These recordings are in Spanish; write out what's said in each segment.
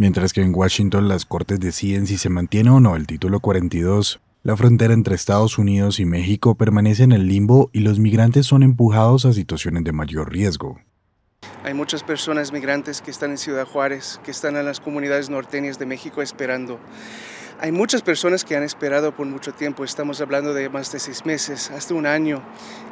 mientras que en Washington las cortes deciden si se mantiene o no el título 42. La frontera entre Estados Unidos y México permanece en el limbo y los migrantes son empujados a situaciones de mayor riesgo. Hay muchas personas migrantes que están en Ciudad Juárez, que están en las comunidades norteñas de México esperando. Hay muchas personas que han esperado por mucho tiempo, estamos hablando de más de seis meses, hasta un año,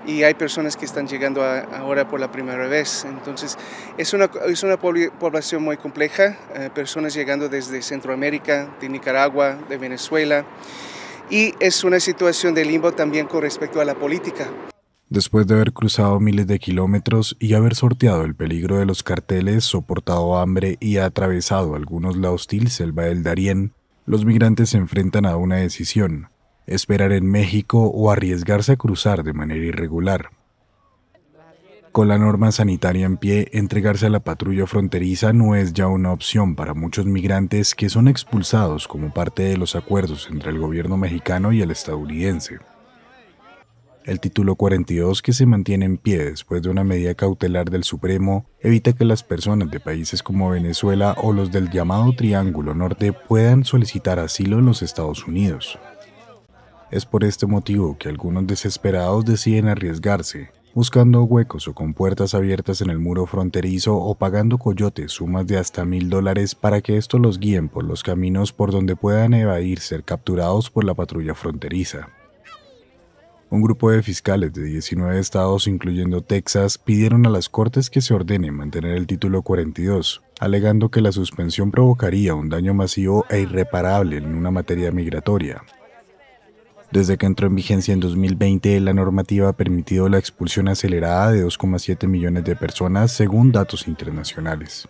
y hay personas que están llegando ahora por la primera vez. Entonces, es una, es una población muy compleja, eh, personas llegando desde Centroamérica, de Nicaragua, de Venezuela, y es una situación de limbo también con respecto a la política. Después de haber cruzado miles de kilómetros y haber sorteado el peligro de los carteles, soportado hambre y atravesado algunos la hostil selva del Darién, los migrantes se enfrentan a una decisión, esperar en México o arriesgarse a cruzar de manera irregular. Con la norma sanitaria en pie, entregarse a la patrulla fronteriza no es ya una opción para muchos migrantes que son expulsados como parte de los acuerdos entre el gobierno mexicano y el estadounidense. El título 42, que se mantiene en pie después de una medida cautelar del Supremo, evita que las personas de países como Venezuela o los del llamado Triángulo Norte puedan solicitar asilo en los Estados Unidos. Es por este motivo que algunos desesperados deciden arriesgarse, buscando huecos o con puertas abiertas en el muro fronterizo o pagando coyotes sumas de hasta mil dólares para que estos los guíen por los caminos por donde puedan evadir ser capturados por la patrulla fronteriza. Un grupo de fiscales de 19 estados, incluyendo Texas, pidieron a las cortes que se ordene mantener el título 42, alegando que la suspensión provocaría un daño masivo e irreparable en una materia migratoria. Desde que entró en vigencia en 2020, la normativa ha permitido la expulsión acelerada de 2,7 millones de personas, según datos internacionales.